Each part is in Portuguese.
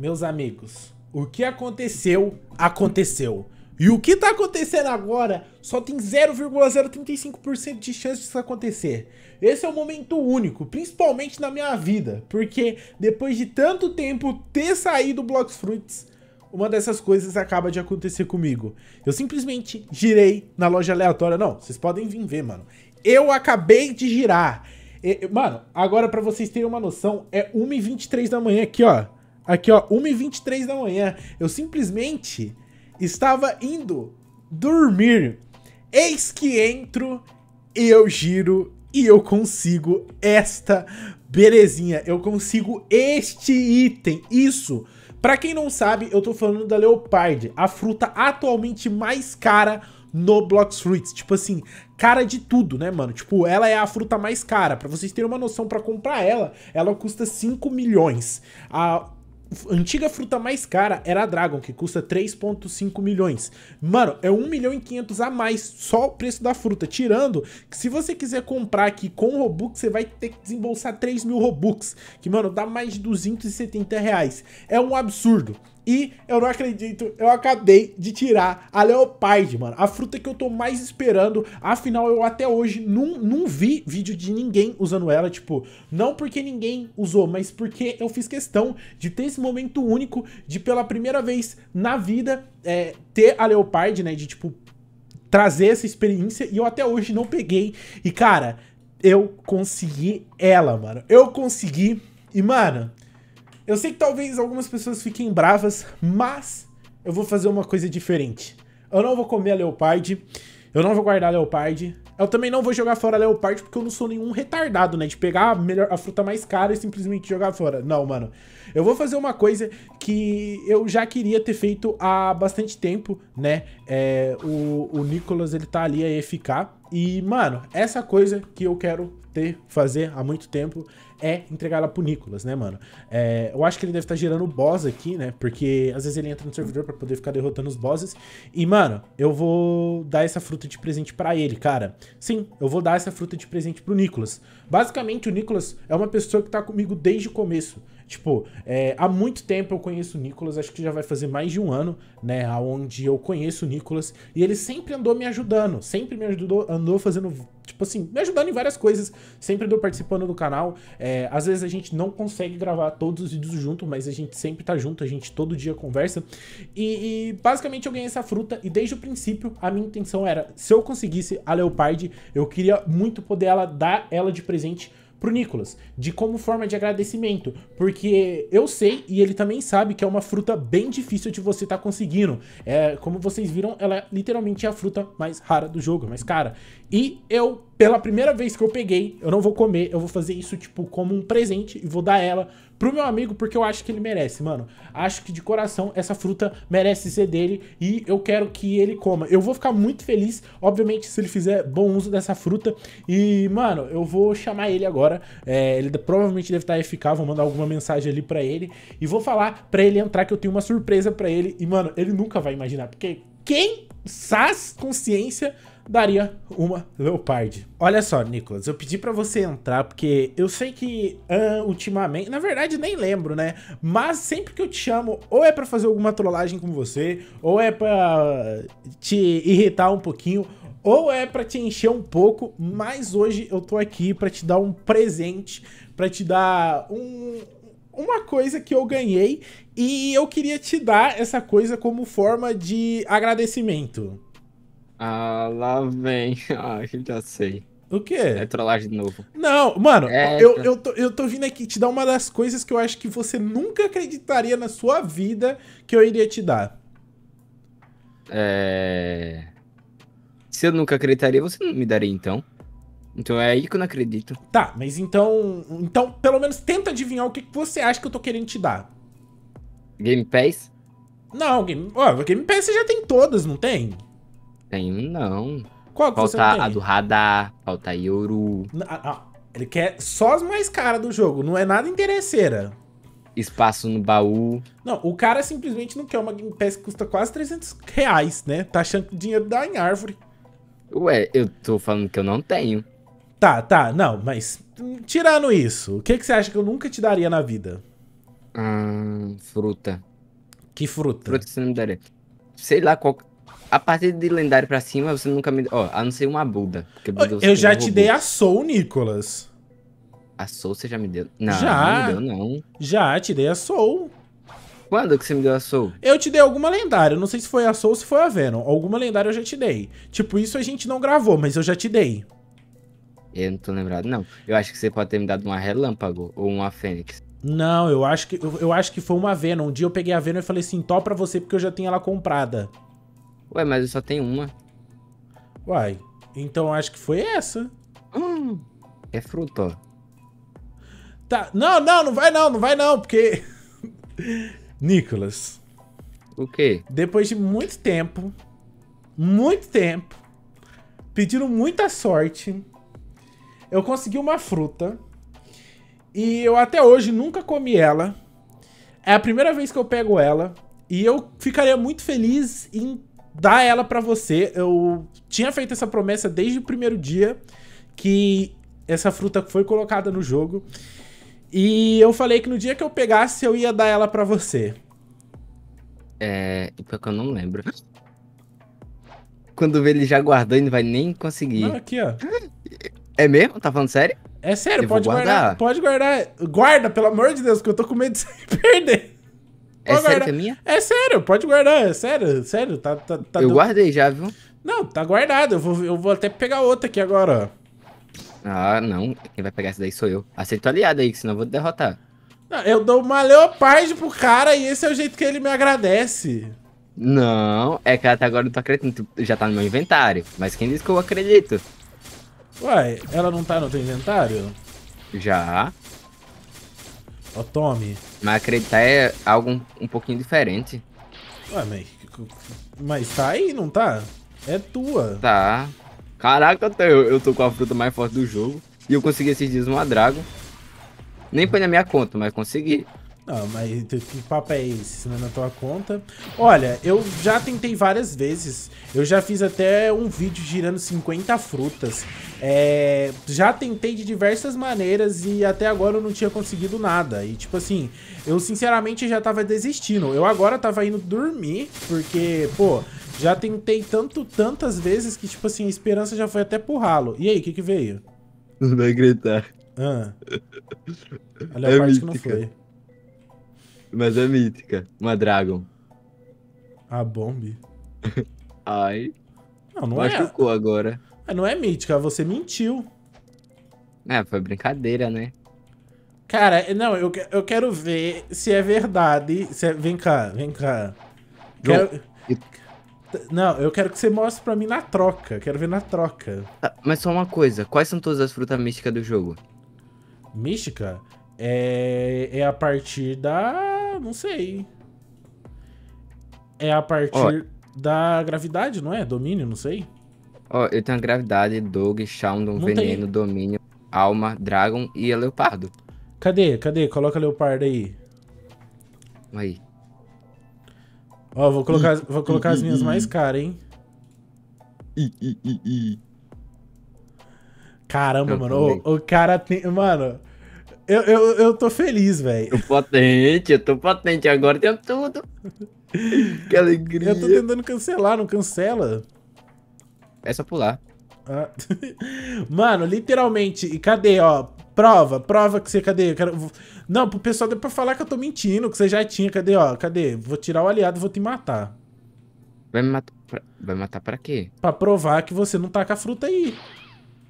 Meus amigos, o que aconteceu, aconteceu. E o que tá acontecendo agora só tem 0,035% de chance disso acontecer. Esse é um momento único, principalmente na minha vida, porque depois de tanto tempo ter saído Blocks Fruits, uma dessas coisas acaba de acontecer comigo. Eu simplesmente girei na loja aleatória. Não, vocês podem vir ver, mano. Eu acabei de girar. E, mano, agora para vocês terem uma noção, é 1h23 da manhã aqui, ó. Aqui, ó, 1h23 da manhã. Eu simplesmente estava indo dormir. Eis que entro, eu giro e eu consigo esta belezinha. Eu consigo este item. Isso. Para quem não sabe, eu tô falando da Leopard, a fruta atualmente mais cara no Blox Fruits. Tipo assim, cara de tudo, né, mano? Tipo, ela é a fruta mais cara. Para vocês terem uma noção, para comprar ela, ela custa 5 milhões. A antiga fruta mais cara era a Dragon, que custa 3.5 milhões. Mano, é 1 milhão e 500 a mais só o preço da fruta. Tirando que se você quiser comprar aqui com Robux, você vai ter que desembolsar 3 mil Robux. Que, mano, dá mais de 270 reais. É um absurdo. E eu não acredito, eu acabei de tirar a leopard mano. A fruta que eu tô mais esperando. Afinal, eu até hoje não, não vi vídeo de ninguém usando ela. Tipo, não porque ninguém usou, mas porque eu fiz questão de ter esse momento único de, pela primeira vez na vida, é, ter a leopard né? De, tipo, trazer essa experiência. E eu até hoje não peguei. E, cara, eu consegui ela, mano. Eu consegui. E, mano... Eu sei que talvez algumas pessoas fiquem bravas, mas eu vou fazer uma coisa diferente. Eu não vou comer a Leopardi, eu não vou guardar a Leopardi, eu também não vou jogar fora a Leopardi porque eu não sou nenhum retardado, né? De pegar a, melhor, a fruta mais cara e simplesmente jogar fora. Não, mano. Eu vou fazer uma coisa que eu já queria ter feito há bastante tempo, né? É, o, o Nicolas, ele tá ali a EFK. E, mano, essa coisa que eu quero ter, fazer há muito tempo é entregar ela pro Nicolas, né, mano? É, eu acho que ele deve estar tá gerando boss aqui, né? Porque às vezes ele entra no servidor para poder ficar derrotando os bosses. E, mano, eu vou dar essa fruta de presente para ele, cara. Sim, eu vou dar essa fruta de presente pro Nicolas. Basicamente, o Nicolas é uma pessoa que tá comigo desde o começo. Tipo, é, há muito tempo eu conheço o Nicolas, acho que já vai fazer mais de um ano, né? Onde eu conheço o Nicolas. E ele sempre andou me ajudando, sempre me ajudou, andou fazendo tipo assim, me ajudando em várias coisas. Sempre do participando do canal. É, às vezes a gente não consegue gravar todos os vídeos junto, mas a gente sempre tá junto, a gente todo dia conversa. E, e basicamente eu ganhei essa fruta e desde o princípio a minha intenção era, se eu conseguisse a Leopard, eu queria muito poder ela dar ela de presente pro Nicolas, de como forma de agradecimento, porque eu sei e ele também sabe que é uma fruta bem difícil de você estar tá conseguindo. É, como vocês viram, ela é literalmente a fruta mais rara do jogo, mais cara. E eu pela primeira vez que eu peguei, eu não vou comer, eu vou fazer isso, tipo, como um presente e vou dar ela pro meu amigo porque eu acho que ele merece, mano. Acho que de coração essa fruta merece ser dele e eu quero que ele coma. Eu vou ficar muito feliz, obviamente, se ele fizer bom uso dessa fruta. E, mano, eu vou chamar ele agora. É, ele provavelmente deve tá estar FK, vou mandar alguma mensagem ali pra ele e vou falar pra ele entrar que eu tenho uma surpresa pra ele. E, mano, ele nunca vai imaginar, porque quem sas consciência daria uma Leopard. Olha só, Nicolas, eu pedi para você entrar porque eu sei que uh, ultimamente, na verdade nem lembro, né? Mas sempre que eu te chamo, ou é para fazer alguma trollagem com você, ou é para te irritar um pouquinho, ou é para te encher um pouco, mas hoje eu tô aqui para te dar um presente, para te dar um, uma coisa que eu ganhei e eu queria te dar essa coisa como forma de agradecimento. Ah, lá vem. Ah, eu já sei. O quê? É trollagem de novo. Não, mano, é, eu, tá. eu, tô, eu tô vindo aqui te dar uma das coisas que eu acho que você nunca acreditaria na sua vida que eu iria te dar. É. Se eu nunca acreditaria, você não me daria então. Então é aí que eu não acredito. Tá, mas então. Então, pelo menos tenta adivinhar o que, você acha que eu tô querendo te dar. Game Pass? Não, Game, oh, Game Pass você já tem todas, não tem? Tem não. Qual que falta a do radar, falta a Yoru. Ah, ah, ele quer só as mais caras do jogo, não é nada interesseira. Espaço no baú. Não, o cara simplesmente não quer uma Game Pass que custa quase 300 reais, né? Tá achando que o dinheiro dá em árvore. Ué, eu tô falando que eu não tenho. Tá, tá, não, mas hum, tirando isso, o que, que você acha que eu nunca te daria na vida? Hum, fruta. Que fruta? Fruta que você não me daria. Sei lá qual. A partir de lendário pra cima, você nunca me. Ó, oh, a não ser uma Buda. Buda eu já te dei a Soul, Nicolas. A Soul você já me deu? Não, já. não me deu, não. Já, te dei a Soul. Quando que você me deu a Soul? Eu te dei alguma lendária. Não sei se foi a Soul ou se foi a Venom. Alguma lendária eu já te dei. Tipo, isso a gente não gravou, mas eu já te dei. Eu não tô lembrado, não. Eu acho que você pode ter me dado uma Relâmpago ou uma Fênix. Não, eu acho que, eu, eu acho que foi uma Venom. Um dia eu peguei a Venom e falei assim, top pra você porque eu já tenho ela comprada. Ué, mas eu só tenho uma. Uai, então acho que foi essa. Hum, é fruta, ó. Tá, não, não, não vai não, não vai não, porque... Nicolas. O quê? Depois de muito tempo, muito tempo, pedindo muita sorte, eu consegui uma fruta. E eu até hoje nunca comi ela. É a primeira vez que eu pego ela. E eu ficaria muito feliz em dar ela para você. Eu tinha feito essa promessa desde o primeiro dia que essa fruta foi colocada no jogo. E eu falei que no dia que eu pegasse, eu ia dar ela para você. É. Porque eu não lembro. Quando vê ele já guardou, ele não vai nem conseguir. Não, aqui, ó. É mesmo? Tá falando sério? É sério, eu pode guardar. guardar. Pode guardar. Guarda, pelo amor de Deus, que eu tô com medo de perder é guardar. sério que é minha? É sério, pode guardar, é sério, sério. Tá, tá, tá eu do... guardei já, viu? Não, tá guardado. Eu vou, eu vou até pegar outra aqui agora, ó. Ah, não. Quem vai pegar essa daí sou eu. Aceito aliado aí, senão eu vou derrotar. Não, eu dou uma leoparde pro cara e esse é o jeito que ele me agradece. Não, é que até agora eu não tô acreditando. Já tá no meu inventário. Mas quem disse que eu acredito? Uai, ela não tá no teu inventário? Já. Ó, tome. Mas acreditar é algo um, um pouquinho diferente. Ué, mas, mas tá aí, não tá? É tua. Tá. Caraca, eu, eu tô com a fruta mais forte do jogo. E eu consegui esses dias uma drago. Nem foi na minha conta, mas consegui. Não, mas que papo é esse? Não é na tua conta. Olha, eu já tentei várias vezes. Eu já fiz até um vídeo girando 50 frutas. É, já tentei de diversas maneiras e até agora eu não tinha conseguido nada. E tipo assim, eu sinceramente já tava desistindo. Eu agora tava indo dormir, porque, pô, já tentei tanto, tantas vezes que, tipo assim, a esperança já foi até pro ralo. E aí, o que que veio? Vai gritar. Ah. Olha a é parte mítica. que não foi. Mas é mítica. Uma Dragon. A ah, Bomb? Ai. Não, não é. machucou é. agora. Mas não é mítica, você mentiu. É, foi brincadeira, né? Cara, não, eu, eu quero ver se é verdade. Se é... Vem cá, vem cá. Quero... Não, eu quero que você mostre pra mim na troca. Quero ver na troca. Ah, mas só uma coisa, quais são todas as frutas místicas do jogo? Mística? É, é a partir da não sei. É a partir da gravidade, não é? Domínio, não sei. Ó, eu tenho a gravidade, Dog, Shaundon, Veneno, tem. Domínio, Alma, Dragon e Leopardo. Cadê? Cadê? Coloca Leopardo aí. Aí. Ó, vou colocar, I, vou colocar I, as minhas I, mais caras, hein? Caramba, não, mano. O, o, cara tem. Mano, eu, eu, eu tô feliz, velho. Tô potente, eu tô potente. Agora tem tudo. Que alegria. Eu tô tentando cancelar, não cancela. É só pular. Ah. Mano, literalmente. E cadê, ó? Prova, prova que você. Cadê? Eu quero... Não, pro pessoal depois falar que eu tô mentindo, que você já tinha. Cadê, ó? Cadê? Vou tirar o aliado e vou te matar. Vai me matar pra... Vai matar pra quê? Pra provar que você não tá com a fruta aí.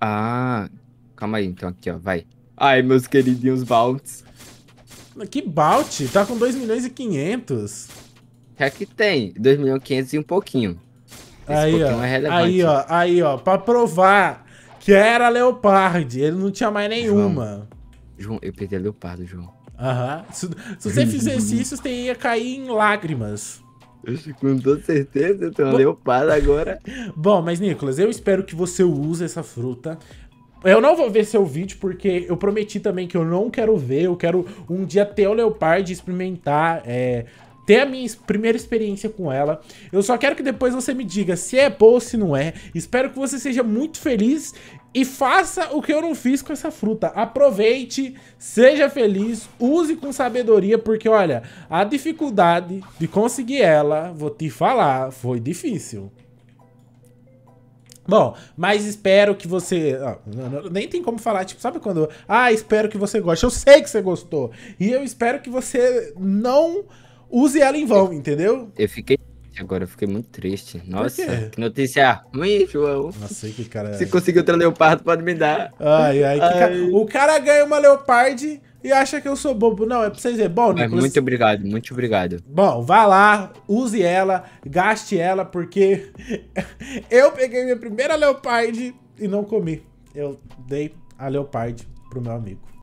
Ah, calma aí, então aqui, ó. Vai. Ai, meus queridinhos Balts. Que Balt? Tá com 2 milhões e 500. É que tem. 2 milhões e 500 e um pouquinho. Esse aí, pouquinho ó, é relevante. Aí, ó. Aí, ó. Pra provar que era Leopard. Ele não tinha mais nenhuma. João, João eu perdi a Leopardo, João. Aham. Se, se você fizesse isso, você ia cair em lágrimas. Com toda certeza, eu tenho uma leopardo agora. Bom, mas Nicolas, eu espero que você use essa fruta. Eu não vou ver seu vídeo porque eu prometi também que eu não quero ver. Eu quero um dia ter o Leopard experimentar, é, ter a minha primeira experiência com ela. Eu só quero que depois você me diga se é boa ou se não é. Espero que você seja muito feliz e faça o que eu não fiz com essa fruta. Aproveite, seja feliz, use com sabedoria, porque olha, a dificuldade de conseguir ela, vou te falar, foi difícil. Bom, mas espero que você. Ah, nem tem como falar, tipo, sabe quando. Ah, espero que você goste. Eu sei que você gostou. E eu espero que você não use ela em vão, entendeu? Eu fiquei agora, eu fiquei muito triste. Nossa, que notícia ruim, João. Nossa, que cara. Se conseguiu outra leopardo, pode me dar. Ai, ai, ai. O cara ganha uma leopardo e acha que eu sou bobo. Não, é pra vocês verem. Bom, Nicolas... Muito obrigado, muito obrigado. Bom, vá lá, use ela, gaste ela, porque eu peguei minha primeira Leopard e não comi. Eu dei a Leopard pro meu amigo.